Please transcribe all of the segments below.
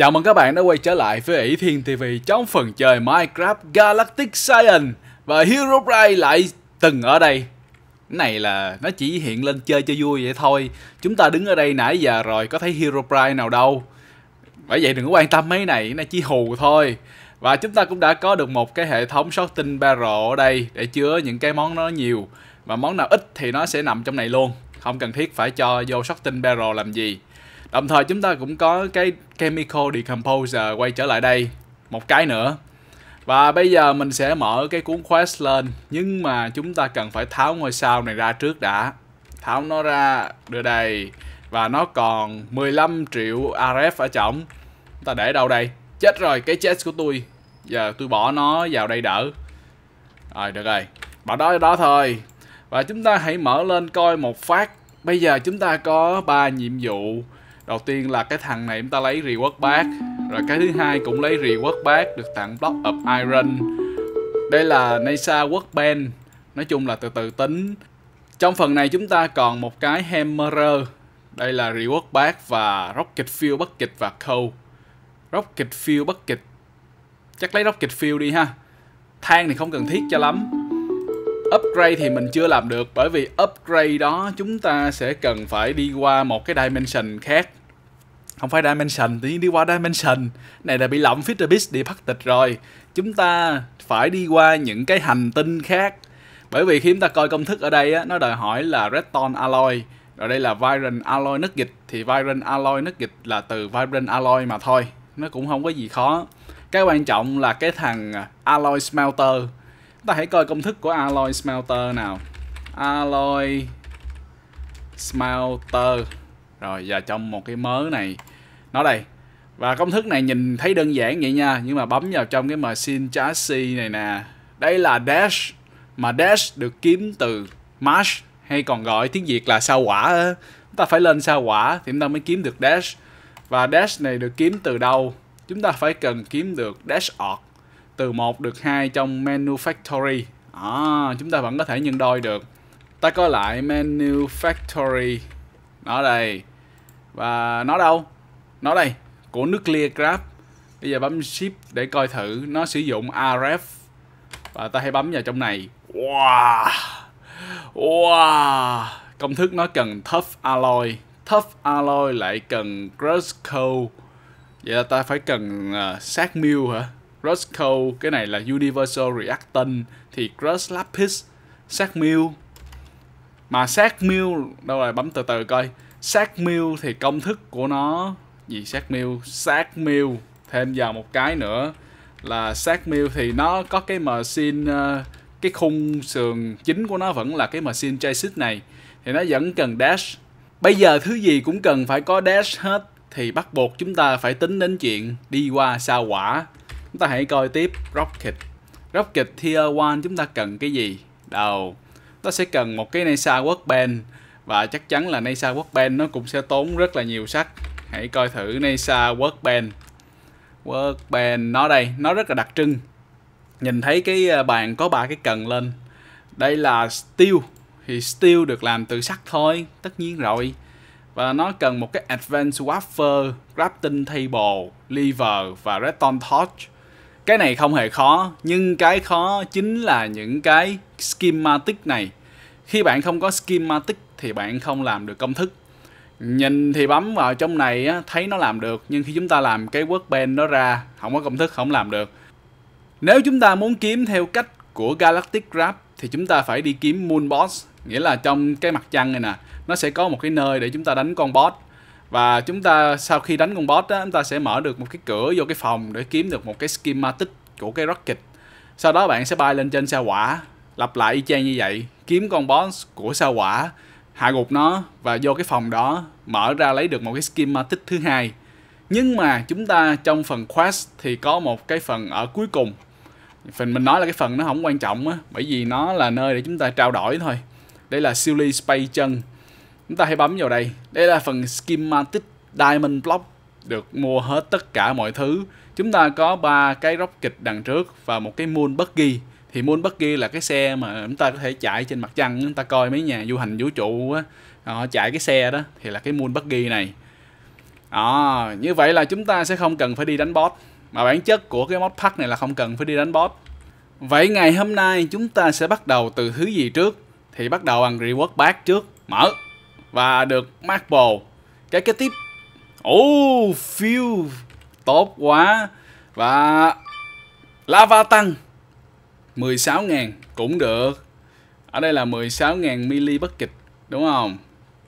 Chào mừng các bạn đã quay trở lại với ỷ Thiên TV trong phần chơi Minecraft Galactic Science Và Hero Herobrine lại từng ở đây này là nó chỉ hiện lên chơi cho vui vậy thôi Chúng ta đứng ở đây nãy giờ rồi có thấy Hero Herobrine nào đâu Bởi vậy đừng có quan tâm mấy này, nó chỉ hù thôi Và chúng ta cũng đã có được một cái hệ thống shotting barrel ở đây Để chứa những cái món nó nhiều Và món nào ít thì nó sẽ nằm trong này luôn Không cần thiết phải cho vô shotting barrel làm gì Đồng thời chúng ta cũng có cái Chemical Decomposer à, quay trở lại đây Một cái nữa Và bây giờ mình sẽ mở cái cuốn quest lên Nhưng mà chúng ta cần phải tháo ngôi sao này ra trước đã Tháo nó ra đưa đây Và nó còn 15 triệu RF ở trong Ta để đâu đây Chết rồi cái chết của tôi Giờ tôi bỏ nó vào đây đỡ Rồi được rồi Bỏ đó đó thôi Và chúng ta hãy mở lên coi một phát Bây giờ chúng ta có 3 nhiệm vụ đầu tiên là cái thằng này chúng ta lấy reward back rồi cái thứ hai cũng lấy reward back được tặng block of iron đây là nasa workbench nói chung là từ từ tính trong phần này chúng ta còn một cái hammerer đây là reward back và rocket fuel bất kịch và coal rocket fuel bất kịch chắc lấy rocket fuel đi ha than thì không cần thiết cho lắm upgrade thì mình chưa làm được bởi vì upgrade đó chúng ta sẽ cần phải đi qua một cái dimension khác không phải dimension tự nhiên đi qua dimension này là bị lộng Fisherbeast đi phát tịch rồi chúng ta phải đi qua những cái hành tinh khác bởi vì khi chúng ta coi công thức ở đây á, nó đòi hỏi là redstone alloy rồi đây là vibrant alloy nứt dịch thì vibrant alloy nứt dịch là từ vibrant alloy mà thôi nó cũng không có gì khó cái quan trọng là cái thằng alloy smelter ta hãy coi công thức của alloy smelter nào alloy smelter rồi và trong một cái mớ này nó đây và công thức này nhìn thấy đơn giản vậy nha nhưng mà bấm vào trong cái machine chassis này nè đây là dash mà dash được kiếm từ mash hay còn gọi tiếng việt là sao quả chúng ta phải lên sao quả thì chúng ta mới kiếm được dash và dash này được kiếm từ đâu chúng ta phải cần kiếm được dash org từ một được hai trong menu factory à, chúng ta vẫn có thể nhân đôi được ta coi lại menu factory nó đây và nó đâu nó đây của Nuclear Grab bây giờ bấm shift để coi thử nó sử dụng RF và ta hãy bấm vào trong này wow wow công thức nó cần tough alloy tough alloy lại cần Grusco vậy là ta phải cần uh, sát mill hả Grusco cái này là universal reactant thì Grus lapis sát mill mà sát mill đâu rồi bấm từ từ coi sát mill thì công thức của nó gì sát mưu sát mưu thêm vào một cái nữa là sát mưu thì nó có cái mờ xin cái khung sườn chính của nó vẫn là cái mờ xin chassis này thì nó vẫn cần dash bây giờ thứ gì cũng cần phải có dash hết thì bắt buộc chúng ta phải tính đến chuyện đi qua sao quả chúng ta hãy coi tiếp rocket rocket tier 1 chúng ta cần cái gì đầu nó sẽ cần một cái nasa workbench và chắc chắn là nasa workbench nó cũng sẽ tốn rất là nhiều sắt hãy coi thử NASA Workbench Workbench nó đây nó rất là đặc trưng nhìn thấy cái ờ, bàn có ba cái cần lên đây là steel thì steel được làm từ sắt thôi tất nhiên rồi và nó cần một cái advanced wafer crafting table lever và redstone torch cái này không hề khó nhưng cái khó chính là những cái schematic này khi bạn không có schematic thì bạn không làm được công thức Nhìn thì bấm vào trong này á, thấy nó làm được nhưng khi chúng ta làm cái workbench nó ra không có công thức không làm được. Nếu chúng ta muốn kiếm theo cách của Galactic grab thì chúng ta phải đi kiếm Moon Boss nghĩa là trong cái mặt trăng này nè nó sẽ có một cái nơi để chúng ta đánh con boss và chúng ta sau khi đánh con boss á chúng ta sẽ mở được một cái cửa vô cái phòng để kiếm được một cái schematic của cái rocket sau đó bạn sẽ bay lên trên sao hỏa lặp lại y chang như vậy kiếm con boss của sao hỏa hạ gục nó và vô cái phòng đó mở ra lấy được một cái schematic thứ hai nhưng mà chúng ta trong phần quest thì có một cái phần ở cuối cùng phần mình nói là cái phần nó không quan trọng á bởi vì nó là nơi để chúng ta trao đổi thôi đây là silly space chân chúng ta hãy bấm vào đây đây là phần schematic diamond block được mua hết tất cả mọi thứ chúng ta có ba cái rocket đằng trước và một cái moon buggy thì moon buggy là cái xe mà chúng ta có thể chạy trên mặt trăng chúng ta coi mấy nhà du hành vũ trụ á họ chạy cái xe đó thì là cái moon buggy này à, như vậy là chúng ta sẽ không cần phải đi đánh boss mà bản chất của cái mod pack này là không cần phải đi đánh boss vậy ngày hôm nay chúng ta sẽ bắt đầu từ thứ gì trước thì bắt đầu bằng reward pack trước mở và được marble cái kế tiếp oh phiêu tốt quá và lava tăng 16.000 cũng được. Ở đây là 16.000 mili bất kịch đúng không?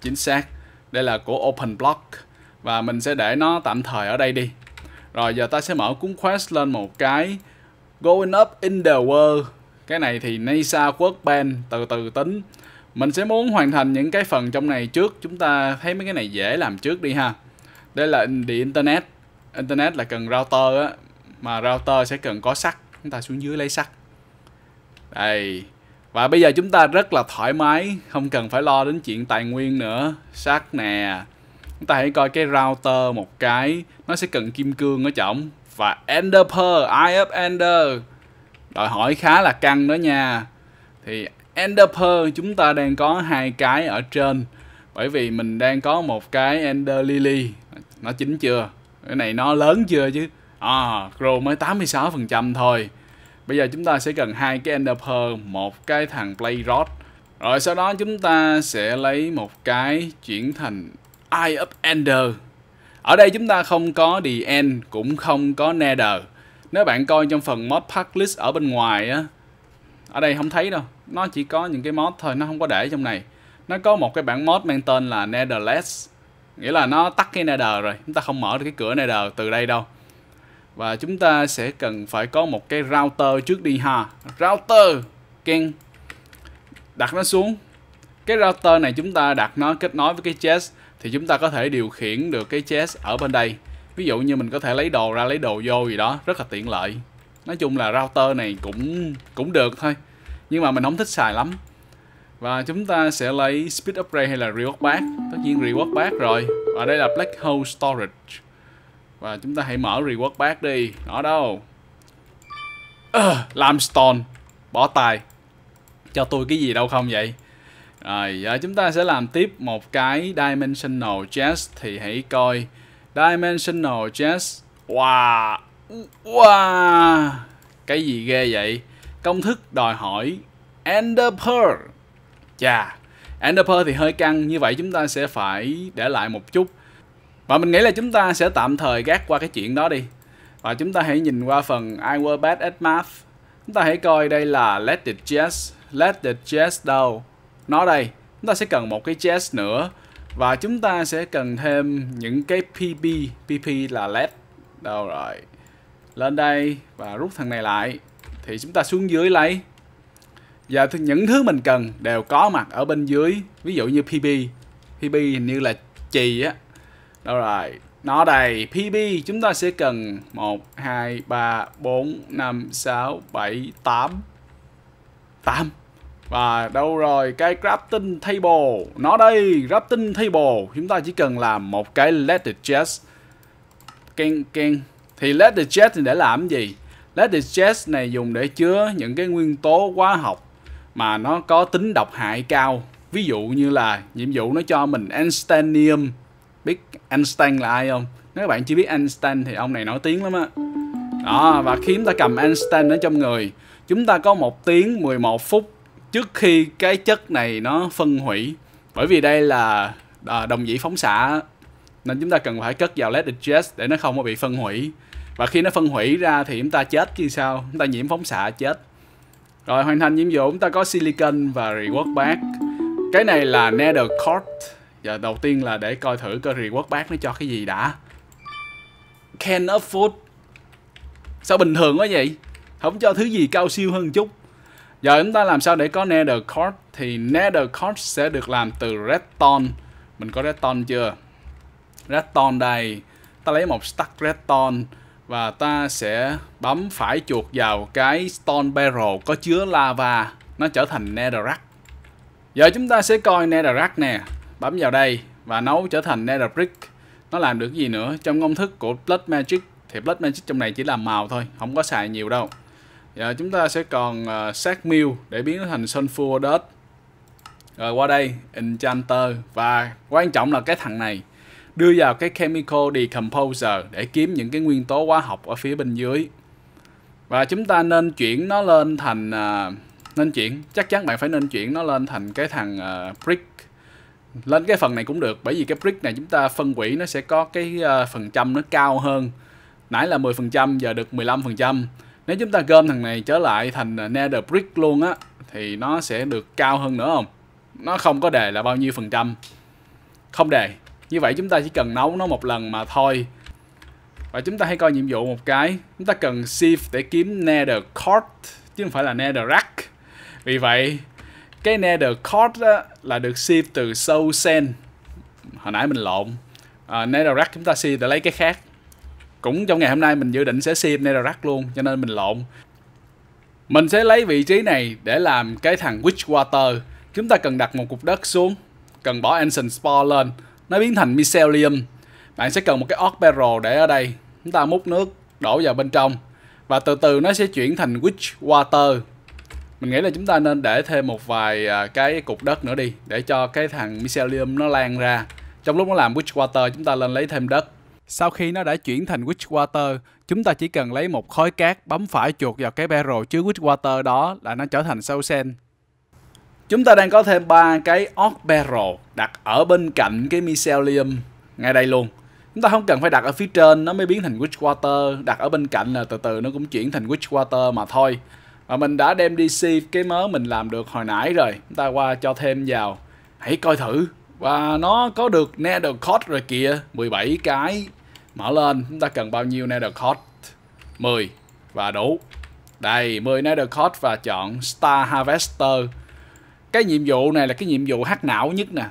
Chính xác. Đây là của Open Block và mình sẽ để nó tạm thời ở đây đi. Rồi giờ ta sẽ mở cuốn quest lên một cái Going Up in the World. Cái này thì NASA ban từ từ tính. Mình sẽ muốn hoàn thành những cái phần trong này trước. Chúng ta thấy mấy cái này dễ làm trước đi ha. Đây là the Internet. Internet là cần router á. Mà router sẽ cần có sắt. Chúng ta xuống dưới lấy sắt đây. Và bây giờ chúng ta rất là thoải mái, không cần phải lo đến chuyện tài nguyên nữa. Sắt nè. Chúng ta hãy coi cái router một cái, nó sẽ cần kim cương ở trọng và Ender Pearl, Eye of Ender. Đòi hỏi khá là căng đó nha. Thì Ender Pearl chúng ta đang có hai cái ở trên bởi vì mình đang có một cái Ender Lily nó chín chưa cái này nó lớn chưa chứ à, grow mới 86% thôi Bây giờ chúng ta sẽ cần hai cái Ender Pearl, một cái thằng Play Rod. Rồi sau đó chúng ta sẽ lấy một cái chuyển thành Eye of Ender. Ở đây chúng ta không có The End, cũng không có Nether. Nếu bạn coi trong phần mod pack list ở bên ngoài á, ở đây không thấy đâu. Nó chỉ có những cái mod thôi, nó không có để trong này. Nó có một cái bản mod mang tên là Netherless. Nghĩa là nó tắt cái Nether rồi, chúng ta không mở được cái cửa Nether từ đây đâu và chúng ta sẽ cần phải có một cái router trước đi ha router ken đặt nó xuống cái router này chúng ta đặt nó kết nối với cái chest thì chúng ta có thể điều khiển được cái chest ở bên đây ví dụ như mình có thể lấy đồ ra lấy đồ vô gì đó rất là tiện lợi nói chung là router này cũng cũng được thôi nhưng mà mình không thích xài lắm và chúng ta sẽ lấy speed upgrade hay là reward pack tất nhiên reward pack rồi và đây là black hole storage và chúng ta hãy mở reward bác đi Ở đâu à, Limestone bỏ tay Cho tôi cái gì đâu không vậy Rồi giờ chúng ta sẽ làm tiếp một cái Dimensional Chest Thì hãy coi Dimensional Chest Wow Wow Cái gì ghê vậy Công thức đòi hỏi Ender Pearl Chà yeah. Ender Pearl thì hơi căng Như vậy chúng ta sẽ phải để lại một chút và mình nghĩ là chúng ta sẽ tạm thời gác qua cái chuyện đó đi và chúng ta hãy nhìn qua phần I were bad at math chúng ta hãy coi đây là let the jazz let the jazz đâu nó đây chúng ta sẽ cần một cái jazz nữa và chúng ta sẽ cần thêm những cái pp pp là let đâu rồi lên đây và rút thằng này lại thì chúng ta xuống dưới lấy và những thứ mình cần đều có mặt ở bên dưới ví dụ như pp pp hình như là chì á Đâu rồi, nó đầy PB chúng ta sẽ cần 1, 2, 3, 4, 5, 6, 7, 8 8 Và đâu rồi, cái crafting table Nó đây, crafting table Chúng ta chỉ cần làm một cái letter chest Keng, keng Thì letter chest thì để làm gì? Letter chest này dùng để chứa những cái nguyên tố hóa học Mà nó có tính độc hại cao Ví dụ như là nhiệm vụ nó cho mình Einsteinium Einstein là ai không? Nếu các bạn chưa biết Einstein thì ông này nổi tiếng lắm á. Đó, và khi chúng ta cầm Einstein ở trong người, chúng ta có một tiếng 11 phút trước khi cái chất này nó phân hủy. Bởi vì đây là à, đồng vị phóng xạ nên chúng ta cần phải cất vào led digest để nó không có bị phân hủy. Và khi nó phân hủy ra thì chúng ta chết chứ sao? Chúng ta nhiễm phóng xạ chết. Rồi hoàn thành nhiệm vụ chúng ta có silicon và reward back. Cái này là nether cord Giờ đầu tiên là để coi thử coi reward bác nó cho cái gì đã Can of food Sao bình thường quá vậy Không cho thứ gì cao siêu hơn chút Giờ chúng ta làm sao để có Nether Cord Thì Nether Cord sẽ được làm từ Redstone Mình có Redstone chưa Redstone đây Ta lấy một stack Redstone Và ta sẽ bấm phải chuột vào cái Stone Barrel có chứa lava Nó trở thành Netherrack Giờ chúng ta sẽ coi Netherrack nè bấm vào đây và nấu trở thành nether brick nó làm được gì nữa trong công thức của blood magic thì blood magic trong này chỉ làm màu thôi không có xài nhiều đâu giờ chúng ta sẽ còn uh, sát mill để biến nó thành sulfur dust rồi qua đây enchanter và quan trọng là cái thằng này đưa vào cái chemical decomposer để kiếm những cái nguyên tố hóa học ở phía bên dưới và chúng ta nên chuyển nó lên thành uh, nên chuyển chắc chắn bạn phải nên chuyển nó lên thành cái thằng uh, brick lên cái phần này cũng được bởi vì cái brick này chúng ta phân quỹ nó sẽ có cái uh, phần trăm nó cao hơn nãy là 10% giờ được 15% nếu chúng ta gom thằng này trở lại thành ờ, nether brick luôn á thì nó sẽ được cao hơn nữa không nó không có đề là bao nhiêu phần trăm không đề như vậy chúng ta chỉ cần nấu nó một lần mà thôi và chúng ta hãy coi nhiệm vụ một cái chúng ta cần sieve để kiếm nether cord chứ không phải là nether rack vì vậy cái nether cord á, là được sieve từ soul sen hồi nãy mình lộn à, nether rack chúng ta sieve để lấy cái khác cũng trong ngày hôm nay mình dự định sẽ sieve nether rack luôn cho nên mình lộn mình sẽ lấy vị trí này để làm cái thằng witch water Chúng ta cần đặt một cục đất xuống, cần bỏ Ancient Spore lên, nó biến thành Mycelium. Bạn sẽ cần một cái Orc Barrel để ở đây. Chúng ta múc nước, đổ vào bên trong. Và từ từ nó sẽ chuyển thành witch water mình nghĩ là chúng ta nên để thêm một vài à, cái cục đất nữa đi để cho cái thằng mycelium nó lan ra trong lúc nó làm witchwater chúng ta lên lấy thêm đất sau khi nó đã chuyển thành Witchwater, chúng ta chỉ cần lấy một khối cát bấm phải chuột vào cái barrel chứa Witchwater đó là nó trở thành sâu sen. Chúng ta đang có thêm ba cái Orc Barrel đặt ở bên cạnh cái Mycelium ngay đây luôn. Chúng ta không cần phải đặt ở phía trên nó mới biến thành Witchwater, đặt ở bên cạnh là từ từ nó cũng chuyển thành Witchwater mà thôi và mình đã đem DC cái mớ mình làm được hồi nãy rồi chúng ta qua cho thêm vào hãy coi thử và nó có được nether cord rồi kìa 17 cái mở lên chúng ta cần bao nhiêu nether cord 10 và đủ đây 10 nether cord và chọn star harvester cái nhiệm vụ này là cái nhiệm vụ hắc não nhất nè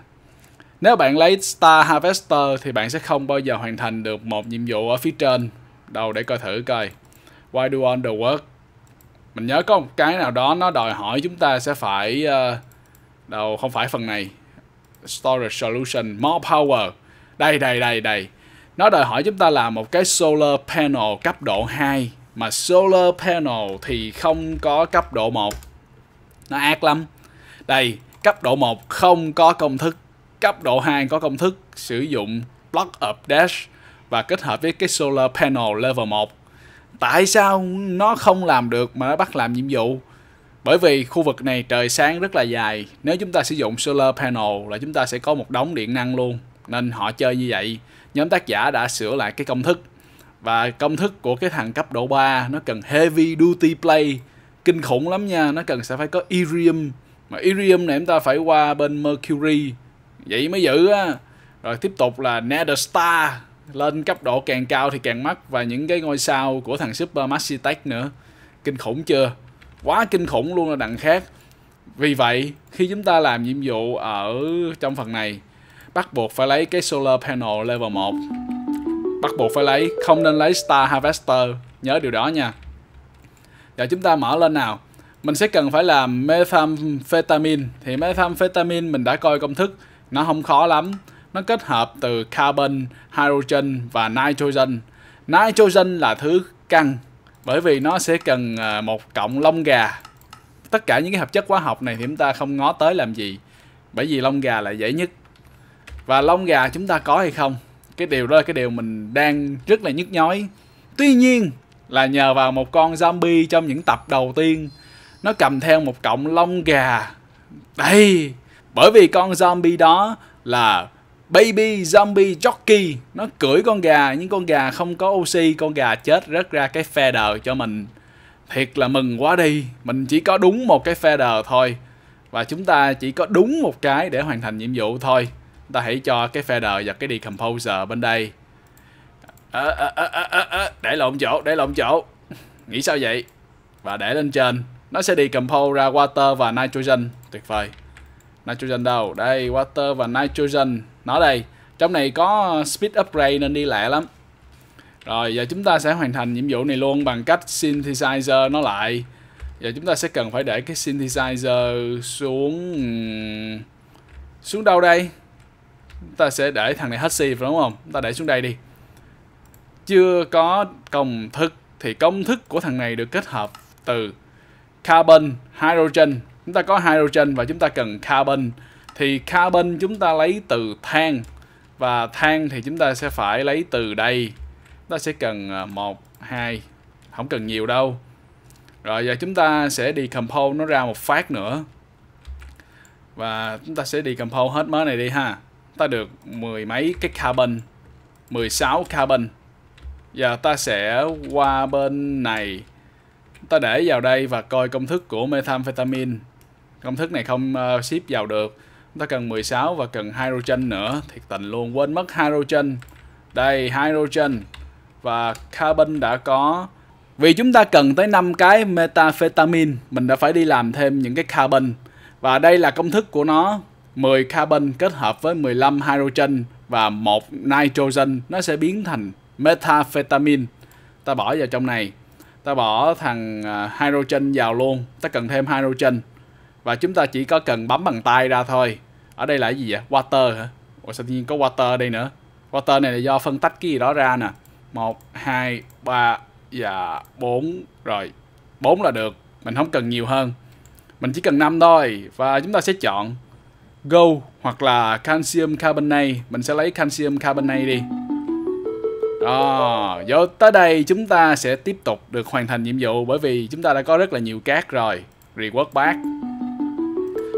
nếu bạn lấy Star Harvester thì bạn sẽ không bao giờ hoàn thành được một nhiệm vụ ở phía trên. Đâu để coi thử coi. Why do all the work? mình nhớ có một cái nào đó nó đòi hỏi chúng ta sẽ phải uh, đâu không phải phần này storage solution more power đây đây đây đây nó đòi hỏi chúng ta là một cái solar panel cấp độ 2 mà solar panel thì không có cấp độ 1 nó ác lắm đây cấp độ 1 không có công thức cấp độ 2 có công thức sử dụng block up dash và kết hợp với cái solar panel level 1 tại sao nó không làm được mà nó bắt làm nhiệm vụ bởi vì khu vực này trời sáng rất là dài nếu chúng ta sử dụng solar panel là chúng ta sẽ có một đống điện năng luôn nên họ chơi như vậy nhóm tác giả đã sửa lại cái công thức và công thức của cái thằng cấp độ 3 nó cần heavy duty play kinh khủng lắm nha nó cần sẽ phải có irium mà irium này chúng ta phải qua bên mercury vậy mới giữ á rồi tiếp tục là nether star lên cấp độ càng cao thì càng mắc và những cái ngôi sao của thằng Super Maxi Tech nữa kinh khủng chưa quá kinh khủng luôn là đằng khác vì vậy khi chúng ta làm nhiệm vụ ở trong phần này bắt buộc phải lấy cái solar panel level 1 bắt buộc phải lấy không nên lấy star harvester nhớ điều đó nha giờ chúng ta mở lên nào mình sẽ cần phải làm methamphetamine thì methamphetamine mình đã coi công thức nó không khó lắm nó kết hợp từ carbon, hydrogen và nitrogen. Nitrogen là thứ căng bởi vì nó sẽ cần à, một cộng lông gà. Tất cả những cái hợp chất hóa học này thì chúng ta không ngó tới làm gì bởi vì lông gà là dễ nhất. Và lông gà chúng ta có hay không? Cái điều đó là cái điều mình đang rất là nhức nhói. Tuy nhiên là nhờ vào một con zombie trong những tập đầu tiên nó cầm theo một cọng lông gà. Đây, bởi vì con zombie đó là Baby Zombie Jockey nó cưỡi con gà nhưng con gà không có oxy, con gà chết rớt ra cái feather cho mình. Thiệt là mừng quá đi, mình chỉ có đúng một cái feather thôi và chúng ta chỉ có đúng một cái để hoàn thành nhiệm vụ thôi. ta hãy cho cái feather và cái decomposer bên đây. À, à, à, à, à, à. để lộn chỗ, để lộn chỗ. Nghĩ sao vậy? Và để lên trên, nó sẽ decompose ra water và nitrogen. Tuyệt vời nitrogen đâu đây water và nitrogen nó đây trong này có speed upgrade nên đi lẹ lắm rồi giờ chúng ta sẽ hoàn thành nhiệm vụ này luôn bằng cách synthesizer nó lại giờ chúng ta sẽ cần phải để cái synthesizer xuống xuống đâu đây chúng ta sẽ để thằng này hết xì đúng không chúng ta để xuống đây đi chưa có công thức thì công thức của thằng này được kết hợp từ carbon hydrogen chúng ta có hydrogen và chúng ta cần carbon thì carbon chúng ta lấy từ than và than thì chúng ta sẽ phải lấy từ đây chúng ta sẽ cần à, một hai không cần nhiều đâu rồi giờ chúng ta sẽ đi decompose nó ra một phát nữa và chúng ta sẽ đi decompose hết mớ này đi ha ta được mười mấy cái carbon 16 carbon Giờ ta sẽ qua bên này Ta để vào đây và coi công thức của methamphetamine công thức này không uh, ship vào được chúng ta cần 16 và cần hydrogen nữa thiệt tình luôn quên mất hydrogen đây hydrogen và carbon đã có vì chúng ta cần tới 5 cái metafetamin mình đã phải đi làm thêm những cái carbon và đây là công thức của nó 10 carbon kết hợp với 15 hydrogen và một nitrogen nó sẽ biến thành metafetamin ta bỏ vào trong này ta bỏ thằng ờ, hydrogen vào luôn ta cần thêm hydrogen và chúng ta chỉ có cần bấm bằng tay ra thôi Ở đây là cái gì vậy? Water hả? Ủa sao tự nhiên có water ở đây nữa Water này là do phân tách cái gì đó ra nè 1, 2, 3 và 4 Rồi 4 là được Mình không cần nhiều hơn Mình chỉ cần 5 thôi Và chúng ta sẽ chọn Go hoặc là Calcium Carbonate Mình sẽ lấy Calcium Carbonate đi đó, vô tới đây chúng ta sẽ tiếp tục được hoàn thành nhiệm vụ bởi vì chúng ta đã có rất là nhiều cát rồi. Reward bác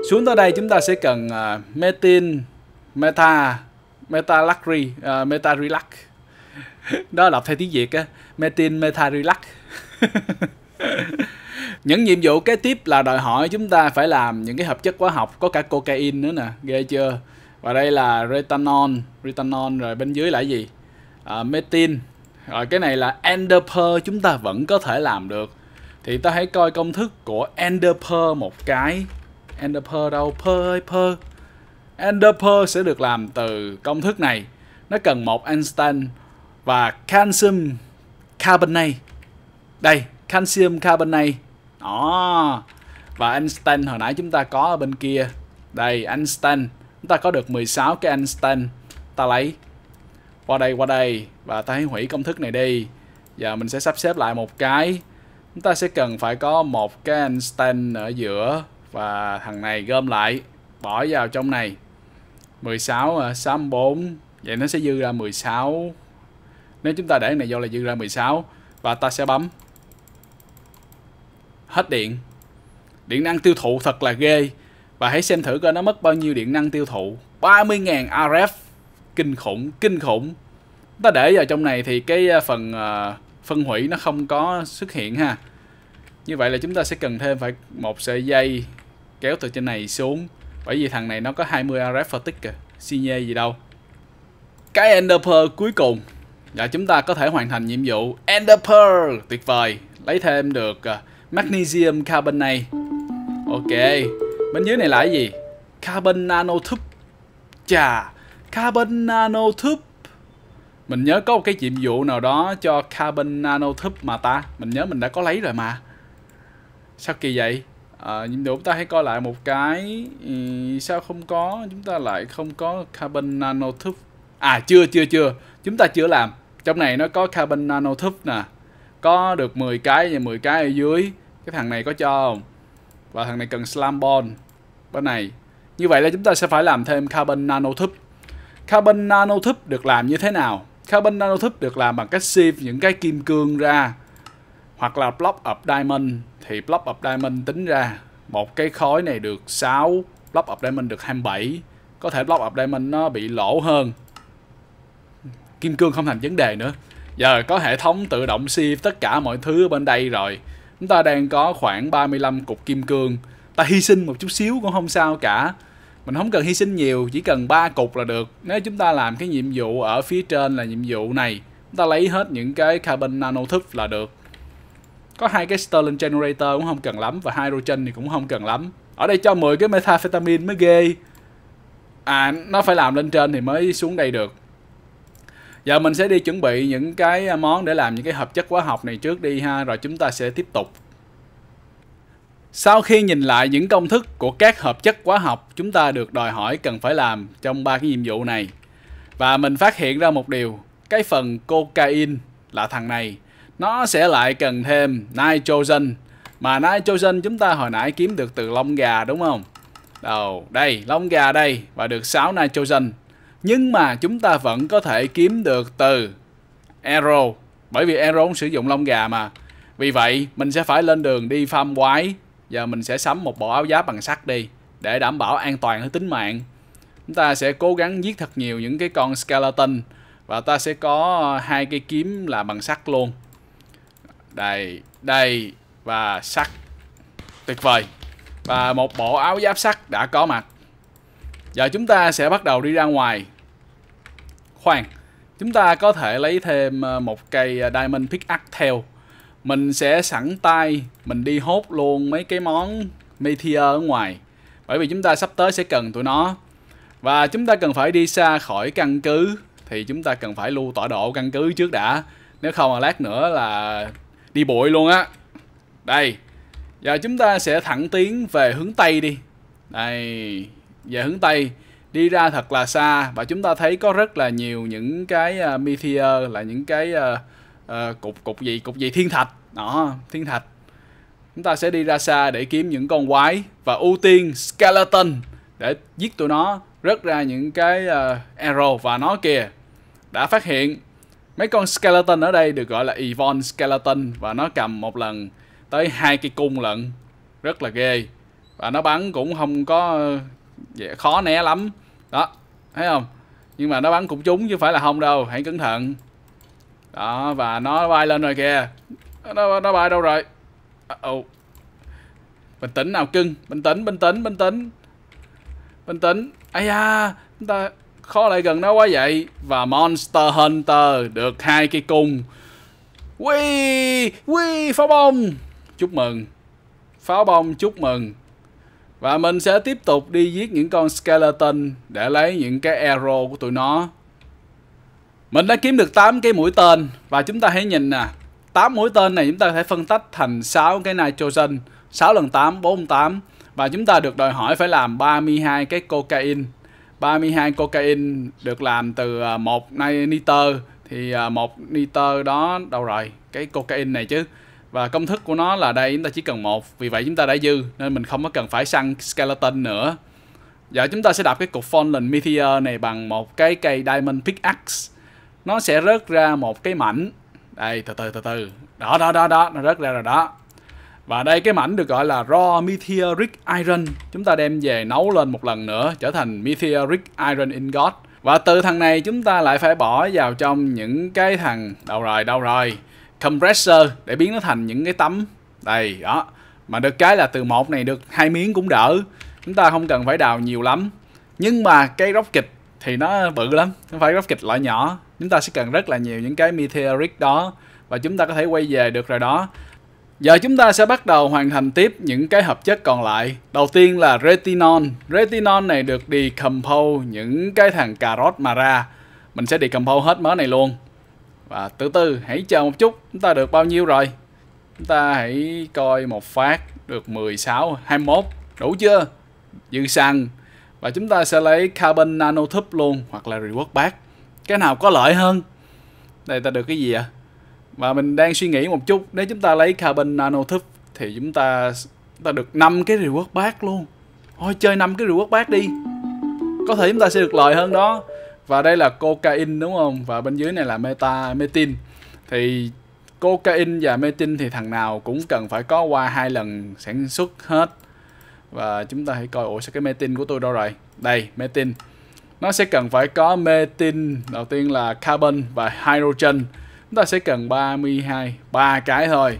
xuống tới đây chúng ta sẽ cần uh, à, metin meta meta luxury à, uh, meta relax đó đọc theo tiếng việt á metin meta relax những nhiệm vụ kế tiếp là đòi hỏi chúng ta phải làm những cái hợp chất hóa học có cả cocaine nữa nè ghê chưa và đây là retanol retanol rồi bên dưới là gì à, metin rồi cái này là enderper chúng ta vẫn có thể làm được thì ta hãy coi công thức của enderper một cái Enderpearl đâu? Pearl ơi Pearl. Enderpearl sẽ được làm từ công thức này. Nó cần một Einstein và calcium carbonate. Đây, calcium carbonate. Đó. Và Einstein hồi nãy chúng ta có ở bên kia. Đây, Einstein. Chúng ta có được 16 cái Einstein. Ta lấy qua đây qua đây và ta hãy hủy công thức này đi giờ mình sẽ sắp xếp lại một cái chúng ta sẽ cần phải có một cái Einstein ở giữa và thằng này gom lại bỏ vào trong này 16 64 à, vậy nó sẽ dư ra 16 nếu chúng ta để này vô là dư ra 16 và ta sẽ bấm hết điện điện năng tiêu thụ thật là ghê và hãy xem thử coi nó mất bao nhiêu điện năng tiêu thụ 30.000 RF kinh khủng kinh khủng ta để vào trong này thì cái à, phần à, phân hủy nó không có xuất hiện ha như vậy là chúng ta sẽ cần thêm phải một sợi dây kéo từ trên này xuống bởi vì thằng này nó có 20 RF fatigue kìa xi nhê gì đâu cái Ender Pearl cuối cùng và dạ, chúng ta có thể hoàn thành nhiệm vụ Ender Pearl tuyệt vời lấy thêm được à, Magnesium Carbonate ok bên dưới này là cái gì Carbon Nanotube chà Carbon Nanotube mình nhớ có một cái nhiệm vụ nào đó cho Carbon Nanotube mà ta mình nhớ mình đã có lấy rồi mà sao kỳ vậy à, nhiệm vụ ta hãy coi lại một cái ừ, sao không có chúng ta lại không có carbon nano nanotube à chưa chưa chưa chúng ta chưa làm trong này nó có carbon nano nanotube nè có được 10 cái và 10 cái ở dưới cái thằng này có cho không và thằng này cần slam bond bên này như vậy là chúng ta sẽ phải làm thêm carbon nano nanotube carbon nano nanotube được làm như thế nào carbon nano nanotube được làm bằng cách sieve những cái kim cương ra hoặc là block of diamond thì block of diamond tính ra một cái khối này được 6 block of diamond được 27 có thể block of diamond nó bị lỗ hơn kim cương không thành vấn đề nữa giờ có hệ thống tự động sieve tất cả mọi thứ ở bên đây rồi chúng ta đang có khoảng 35 cục kim cương ta hy sinh một chút xíu cũng không sao cả mình không cần hy sinh nhiều chỉ cần ba cục là được nếu chúng ta làm cái nhiệm vụ ở phía trên là nhiệm vụ này chúng ta lấy hết những cái carbon nano nanotube là được có hai cái Sterling Generator cũng không cần lắm và hydrogen thì cũng không cần lắm ở đây cho 10 cái methamphetamine mới ghê à nó phải làm lên trên thì mới xuống đây được giờ mình sẽ đi chuẩn bị những cái à, món để làm những cái hợp chất hóa học này trước đi ha rồi chúng ta sẽ tiếp tục sau khi nhìn lại những công thức của các hợp chất hóa học chúng ta được đòi hỏi cần phải làm trong ba cái nhiệm vụ này và mình phát hiện ra một điều cái phần cocaine là thằng này nó sẽ lại cần thêm nitrogen mà nitrogen chúng ta hồi nãy kiếm được từ lông gà đúng không đầu đây lông gà đây và được 6 nitrogen nhưng mà chúng ta vẫn có thể kiếm được từ aero bởi vì aero cũng sử dụng lông gà mà vì vậy mình sẽ phải lên đường đi farm quái giờ mình sẽ sắm một bộ áo giáp bằng sắt đi để đảm bảo an toàn tới tính mạng chúng ta sẽ cố gắng giết thật nhiều những cái con skeleton và ta sẽ có hai cây kiếm là bằng sắt luôn đây, đây Và sắt Tuyệt vời Và một bộ áo giáp sắt đã có mặt Giờ chúng ta sẽ bắt đầu đi ra ngoài Khoan Chúng ta có thể lấy thêm ờ, một cây ờ, Diamond Pickaxe theo Mình sẽ sẵn tay Mình đi hốt luôn mấy cái món Meteor ở ngoài Bởi vì chúng ta sắp tới sẽ cần tụi nó Và chúng ta cần phải đi xa khỏi căn cứ Thì chúng ta cần phải lưu tọa độ căn cứ trước đã Nếu không là lát nữa là đi bụi luôn á đây giờ chúng ta sẽ thẳng tiến về hướng tây đi đây về hướng tây đi ra thật là xa và chúng ta thấy có rất là nhiều những cái uh, meteor là những cái uh, uh, cục cục gì cục gì thiên thạch đó thiên thạch chúng ta sẽ đi ra xa để kiếm những con quái và ưu tiên skeleton để giết tụi nó rớt ra những cái uh, arrow và nó kìa đã phát hiện Mấy con skeleton ở đây được gọi là Evon Skeleton và nó cầm một lần tới hai cây cung lận. Rất là ghê. Và nó bắn cũng không có dễ dạ, khó né lắm. Đó, thấy không? Nhưng mà nó bắn cũng trúng chứ phải là không đâu, hãy cẩn thận. Đó và nó bay lên rồi kìa. Nó nó bay đâu rồi? uh oh. Bình tĩnh nào cưng, bình tĩnh, bình tĩnh, bình tĩnh. Bình tĩnh. Ai da, chúng ta khó lại gần nó quá vậy và Monster Hunter được hai cây cung quy quy pháo bông chúc mừng pháo bông chúc mừng và mình sẽ tiếp tục đi giết những con skeleton để lấy những cái arrow của tụi nó mình đã kiếm được 8 cái mũi tên và chúng ta hãy nhìn nè 8 mũi tên này chúng ta phải phân tách thành 6 cái nitrogen 6 lần 8 48 và chúng ta được đòi hỏi phải làm 32 cái cocaine 32 cocaine được làm từ à, một nitơ thì à, một nitơ đó đâu rồi cái cocaine này chứ và công thức của nó là đây chúng ta chỉ cần một vì vậy chúng ta đã dư nên mình không có cần phải săn skeleton nữa giờ chúng ta sẽ đập cái cục fallen meteor này bằng một cái cây diamond pickaxe nó sẽ rớt ra một cái mảnh đây từ từ từ từ đó đó đó đó nó rớt ra rồi đó và đây cái mảnh được gọi là Raw Meteoric Iron. Chúng ta đem về nấu lên một lần nữa trở thành Meteoric Iron Ingot. Và từ thằng này chúng ta lại phải bỏ vào trong những cái thằng đâu rồi đâu rồi compressor để biến nó thành những cái tấm đây đó mà được cái là từ một này được hai miếng cũng đỡ chúng ta không cần phải đào nhiều lắm nhưng mà cái róc kịch thì nó bự lắm không phải róc kịch loại nhỏ chúng ta sẽ cần rất là nhiều những cái meteoric đó và chúng ta có thể quay về được rồi đó Giờ chúng ta sẽ bắt đầu hoàn thành tiếp những cái hợp chất còn lại. Đầu tiên là retinol. Retinol này được decompose những cái thằng cà rốt mà ra. Mình sẽ decompose hết mớ này luôn. Và từ từ hãy chờ một chút, chúng ta được bao nhiêu rồi? Chúng ta hãy coi một phát được 16, 21, đủ chưa? Dư xăng. Và chúng ta sẽ lấy carbon nanotube luôn hoặc là reward back. Cái nào có lợi hơn? Đây ta được cái gì ạ? À? và mình đang suy nghĩ một chút nếu chúng ta lấy carbon nano nanotube thì chúng ta ta được 5 cái reward bát luôn thôi chơi 5 cái reward bát đi có thể chúng ta sẽ được lợi hơn đó và đây là cocaine đúng không và bên dưới này là meta metin thì cocaine và metin thì thằng nào cũng cần phải có qua hai lần sản xuất hết và chúng ta hãy coi ủa sao cái metin của tôi đâu rồi đây metin nó sẽ cần phải có metin đầu tiên là carbon và hydrogen chúng ta sẽ cần 32 ba cái thôi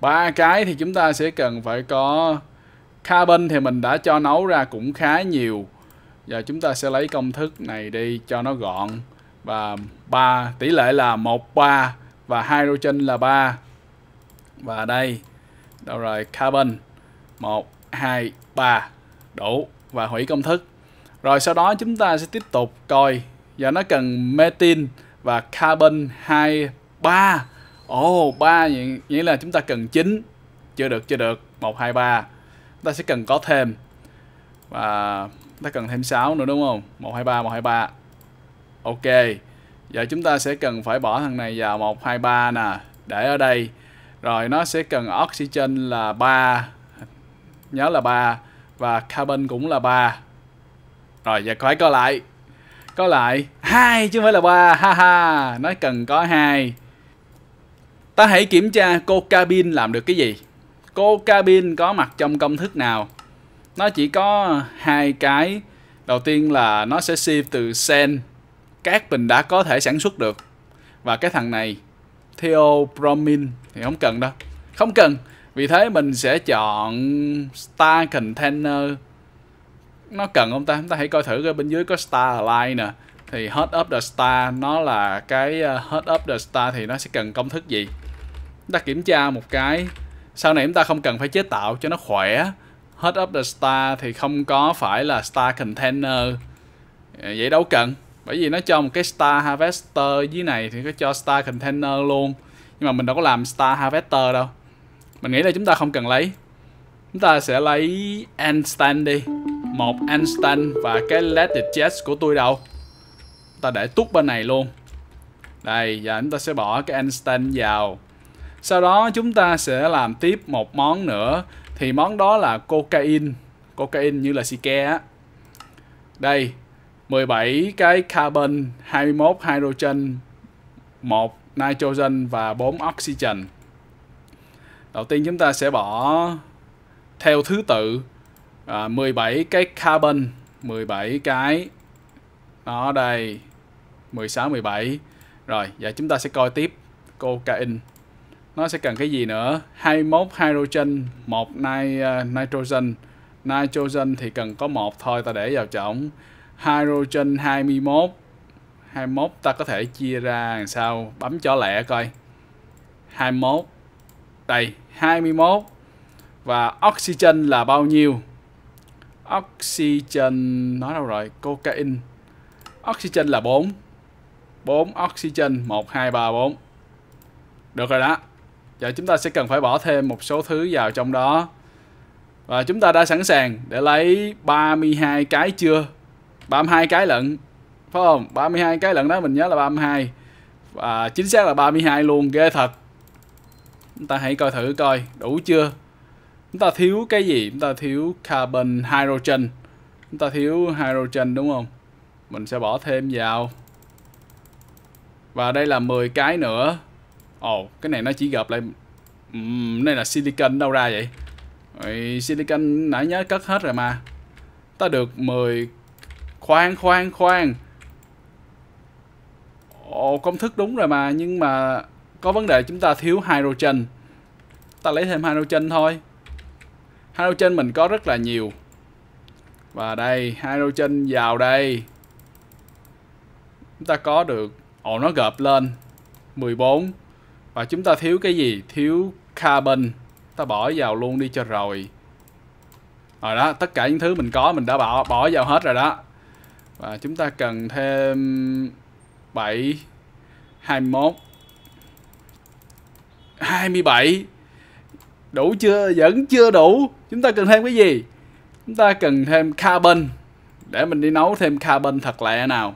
ba cái thì chúng ta sẽ cần phải có carbon thì mình đã cho nấu ra cũng khá nhiều và chúng ta sẽ lấy công thức này đi cho nó gọn và ba tỷ lệ là một ba và hydrogen là ba và đây đâu rồi carbon một hai ba đủ và hủy công thức rồi sau đó chúng ta sẽ tiếp tục coi và nó cần metin và carbon hai 3 Ồ oh, 3 nghĩa là chúng ta cần 9 Chưa được chưa được 1, 2, 3 Chúng ta sẽ cần có thêm Và ta cần thêm 6 nữa đúng không 1, 2, 3, 1, 2, 3 Ok Giờ chúng ta sẽ cần phải bỏ thằng này vào 1, 2, 3 nè Để ở đây Rồi nó sẽ cần oxygen là 3 Nhớ là 3 Và carbon cũng là 3 Rồi giờ phải coi lại Coi lại hai chứ không phải là ba ha ha Nó cần có hai Ta hãy kiểm tra cô cabin làm được cái gì. cô cabin có mặt trong công thức nào? Nó chỉ có hai cái. Đầu tiên là nó sẽ sieve từ sen các bình đã có thể sản xuất được. Và cái thằng này theobromine thì không cần đâu. Không cần. Vì thế mình sẽ chọn star container. Nó cần không ta? Chúng ta hãy coi thử cái bên dưới có star align nè thì hot up the star nó là cái ờ, hot up the star thì nó sẽ cần công thức gì chúng ta kiểm tra một cái sau này chúng ta không cần phải chế tạo cho nó khỏe hết up the star thì không có phải là star container ờ, vậy đâu cần bởi vì nó cho một cái star harvester dưới này thì có cho star container luôn nhưng mà mình đâu có làm star harvester đâu mình nghĩ là chúng ta không cần lấy chúng ta sẽ lấy Einstein đi một Einstein và cái let the chest của tôi đâu ta để tút bên này luôn đây và chúng ta sẽ bỏ cái Einstein vào sau đó chúng ta sẽ làm tiếp một món nữa thì món đó là cocaine cocaine như là si ke á đây 17 cái carbon 21 hydrogen 1 nitrogen và 4 oxygen đầu tiên chúng ta sẽ bỏ theo thứ tự à, 17 cái carbon 17 cái đó đây 16 17 rồi giờ chúng ta sẽ coi tiếp cocaine nó sẽ cần cái gì nữa 21 hydrogen một ờ, nitrogen nitrogen thì cần có một thôi ta để vào chổng hydrogen 21 21 ta có thể chia ra làm sao bấm cho lẹ coi 21 đây 21 và oxygen là bao nhiêu oxygen nó đâu rồi cocaine oxygen là 4 4 oxygen 1 2 3 4 được rồi đó và chúng ta sẽ cần phải bỏ thêm một số thứ vào trong đó và chúng ta đã sẵn sàng để lấy 32 cái chưa 32 cái lận phải không 32 cái lận đó mình nhớ là 32 và chính xác là 32 luôn ghê thật chúng ta hãy coi thử coi đủ chưa chúng ta thiếu cái gì chúng ta thiếu carbon hydrogen chúng ta thiếu hydrogen đúng không mình sẽ bỏ thêm vào và đây là 10 cái nữa Ồ, oh, cái này nó chỉ gộp lại uhm, Đây là silicon đâu ra vậy Rồi, Silicon nãy nhớ cất hết rồi mà Ta được 10 Khoan khoan khoan Ồ, oh, công thức đúng rồi mà Nhưng mà có vấn đề chúng ta thiếu hydrogen Ta lấy thêm hydrogen thôi Hydrogen mình có rất là nhiều Và đây, hydrogen vào đây Chúng ta có được Ồ, oh, nó gộp lên 14 và chúng ta thiếu cái gì thiếu carbon ta bỏ vào luôn đi cho rồi rồi đó tất cả những thứ mình có mình đã bỏ bỏ vào hết rồi đó và chúng ta cần thêm 7 21 27 đủ chưa vẫn chưa đủ chúng ta cần thêm cái gì chúng ta cần thêm carbon để mình đi nấu thêm carbon thật lẹ nào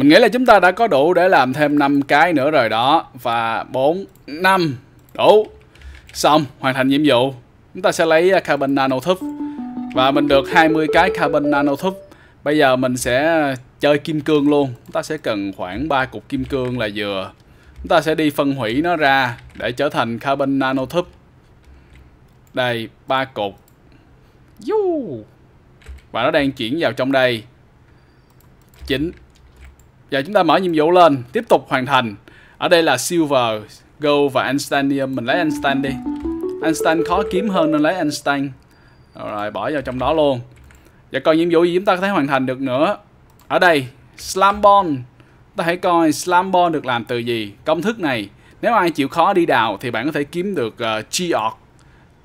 mình nghĩ là chúng ta đã có đủ để làm thêm 5 cái nữa rồi đó. Và 4, 5. Đủ. Xong, hoàn thành nhiệm vụ. Chúng ta sẽ lấy à, carbon nano nanotube. Và mình được 20 cái carbon nano nanotube. Bây giờ mình sẽ à, chơi kim cương luôn. Chúng ta sẽ cần khoảng 3 cục kim cương là vừa. Chúng ta sẽ đi phân hủy nó ra để trở thành carbon nano nanotube. Đây, 3 cục. Và nó đang chuyển vào trong đây. 9 Giờ dạ, chúng ta mở nhiệm vụ lên, tiếp tục hoàn thành. Ở đây là Silver, Gold và Einsteinium. Mình lấy Einstein đi. Einstein khó kiếm hơn nên lấy Einstein. Rồi, bỏ vào trong đó luôn. Giờ dạ, còn nhiệm vụ gì chúng ta có thể hoàn thành được nữa. Ở đây, slam Slambon. Ta hãy coi slam Slambon được làm từ gì. Công thức này, nếu ai chịu khó đi đào thì bạn có thể kiếm được uh, ờ, Georg.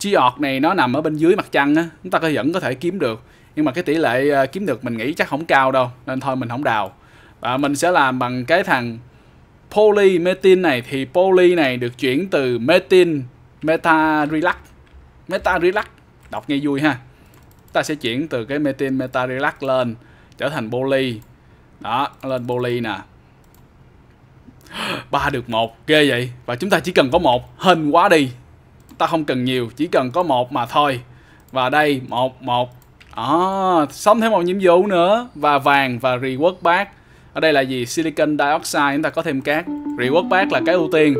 Georg này nó nằm ở bên dưới mặt trăng á. Chúng ta có vẫn có thể kiếm được. Nhưng mà cái tỷ lệ uh, kiếm được mình nghĩ chắc không cao đâu. Nên thôi mình không đào và mình sẽ làm bằng cái thằng poly polymetin này thì poly này được chuyển từ metin metarelax metarelax đọc nghe vui ha ta sẽ chuyển từ cái metin metarelax lên trở thành poly đó lên poly nè ba được một ghê vậy và chúng ta chỉ cần có một hình quá đi ta không cần nhiều chỉ cần có một mà thôi và đây một một à, xong thêm một nhiệm vụ nữa và vàng và rework bác ở đây là gì silicon dioxide chúng ta có thêm cát reward pack là cái ưu tiên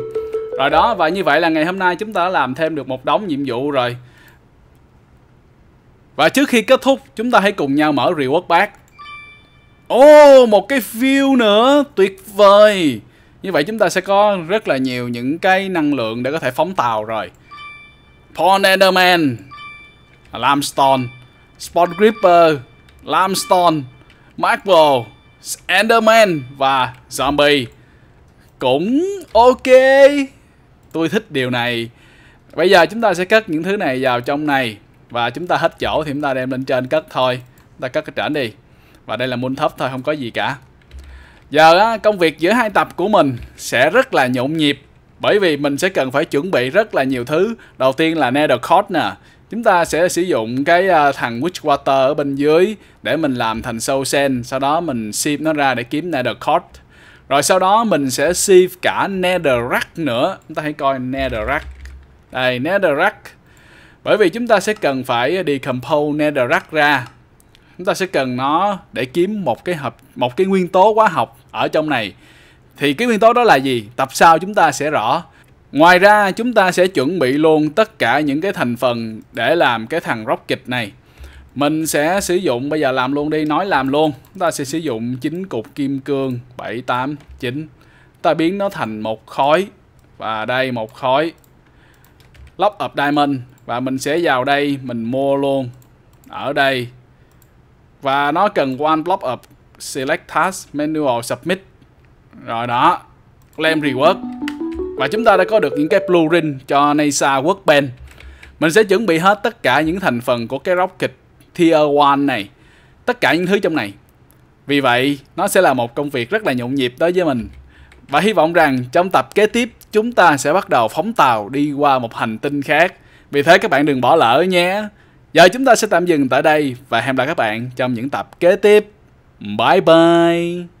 rồi đó và như vậy là ngày hôm nay chúng ta đã làm thêm được một đống nhiệm vụ rồi và trước khi kết thúc chúng ta hãy cùng nhau mở reward pack Ô, oh, một cái view nữa, tuyệt vời. Như vậy chúng ta sẽ có rất là nhiều những cái năng lượng để có thể phóng tàu rồi. Pawn Enderman, Lamstone, Spot Gripper, Lamstone, Marble, Enderman và Zombie Cũng ok Tôi thích điều này Bây giờ chúng ta sẽ cất những thứ này vào trong này Và chúng ta hết chỗ thì chúng ta đem lên trên cất thôi Chúng ta cất cái trển đi Và đây là môn thấp thôi không có gì cả Giờ á, công việc giữa hai tập của mình sẽ rất là nhộn nhịp bởi vì mình sẽ cần phải chuẩn bị rất là nhiều thứ. Đầu tiên là Nether Cord nè, Chúng ta sẽ sử dụng cái à, thằng witch water ở bên dưới để mình làm thành sâu Sand. Sau đó mình sieve nó ra để kiếm Nether Cord. Rồi sau đó mình sẽ sieve cả Netherrack nữa. Chúng ta hãy coi Netherrack. Đây, Netherrack. Bởi vì chúng ta sẽ cần phải decompose Netherrack ra. Chúng ta sẽ cần nó để kiếm một cái hợp một cái nguyên tố hóa học ở trong này. Thì cái nguyên tố đó là gì? Tập sau chúng ta sẽ rõ. Ngoài ra chúng ta sẽ chuẩn bị luôn tất cả những cái thành phần để làm cái thằng rocket này. Mình sẽ sử dụng bây giờ làm luôn đi, nói làm luôn. Chúng ta sẽ sử dụng 9 cục kim cương 7 8 9. Ta biến nó thành một khối và đây một khối. lock up diamond và mình sẽ vào đây mình mua luôn ở đây. Và nó cần one block up select task manual submit. Rồi đó. Claim reward và chúng ta đã có được những cái blueprint cho NASA Workbench. Mình sẽ chuẩn bị hết tất cả những thành phần của cái rocket Tier 1 này. Tất cả những thứ trong này. Vì vậy, nó sẽ là một công việc rất là nhộn nhịp đối với mình. Và hy vọng rằng trong tập kế tiếp chúng ta sẽ bắt đầu phóng tàu đi qua một hành tinh khác. Vì thế các bạn đừng bỏ lỡ nhé. Giờ chúng ta sẽ tạm dừng tại đây và hẹn gặp lại các bạn trong những tập kế tiếp. Bye bye!